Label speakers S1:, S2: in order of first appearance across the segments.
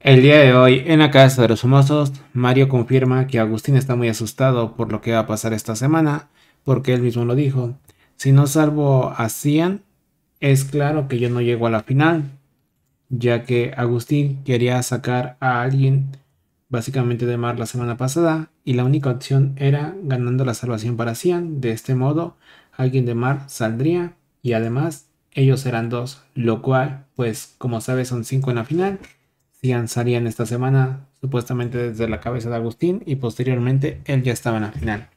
S1: El día de hoy, en la casa de los famosos, Mario confirma que Agustín está muy asustado por lo que va a pasar esta semana, porque él mismo lo dijo. Si no salvo a Cian, es claro que yo no llego a la final, ya que Agustín quería sacar a alguien básicamente de mar la semana pasada y la única opción era ganando la salvación para Cian. De este modo, alguien de mar saldría y además ellos eran dos, lo cual, pues como sabes, son cinco en la final en esta semana, supuestamente desde la cabeza de Agustín, y posteriormente él ya estaba en la final.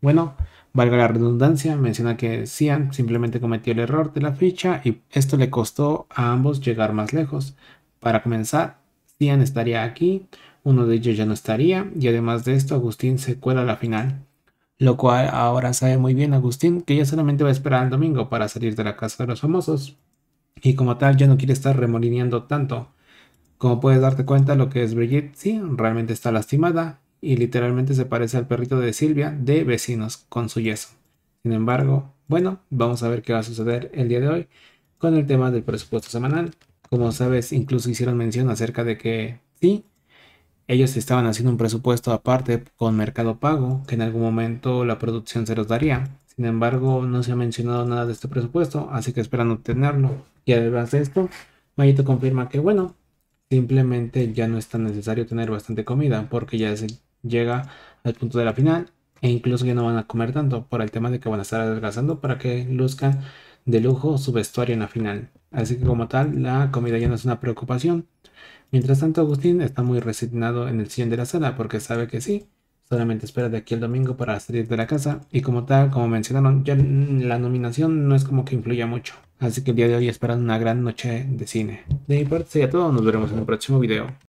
S1: Bueno, valga la redundancia, menciona que Cian simplemente cometió el error de la ficha y esto le costó a ambos llegar más lejos. Para comenzar, Cian estaría aquí, uno de ellos ya no estaría y además de esto Agustín se cuela a la final. Lo cual ahora sabe muy bien Agustín que ya solamente va a esperar el domingo para salir de la casa de los famosos. Y como tal ya no quiere estar remolineando tanto, como puedes darte cuenta, lo que es Brigitte sí, realmente está lastimada y literalmente se parece al perrito de Silvia de Vecinos con su yeso. Sin embargo, bueno, vamos a ver qué va a suceder el día de hoy con el tema del presupuesto semanal. Como sabes, incluso hicieron mención acerca de que sí, ellos estaban haciendo un presupuesto aparte con Mercado Pago, que en algún momento la producción se los daría. Sin embargo, no se ha mencionado nada de este presupuesto, así que esperan obtenerlo. Y además de esto, Mayito confirma que, bueno, simplemente ya no es tan necesario tener bastante comida porque ya se llega al punto de la final e incluso ya no van a comer tanto por el tema de que van a estar adelgazando para que luzcan de lujo su vestuario en la final. Así que como tal, la comida ya no es una preocupación. Mientras tanto, Agustín está muy resignado en el sillón de la sala porque sabe que sí, solamente espera de aquí el domingo para salir de la casa y como tal, como mencionaron, ya la nominación no es como que influya mucho. Así que el día de hoy esperan una gran noche de cine. De mi parte sería todo, nos veremos en el próximo video.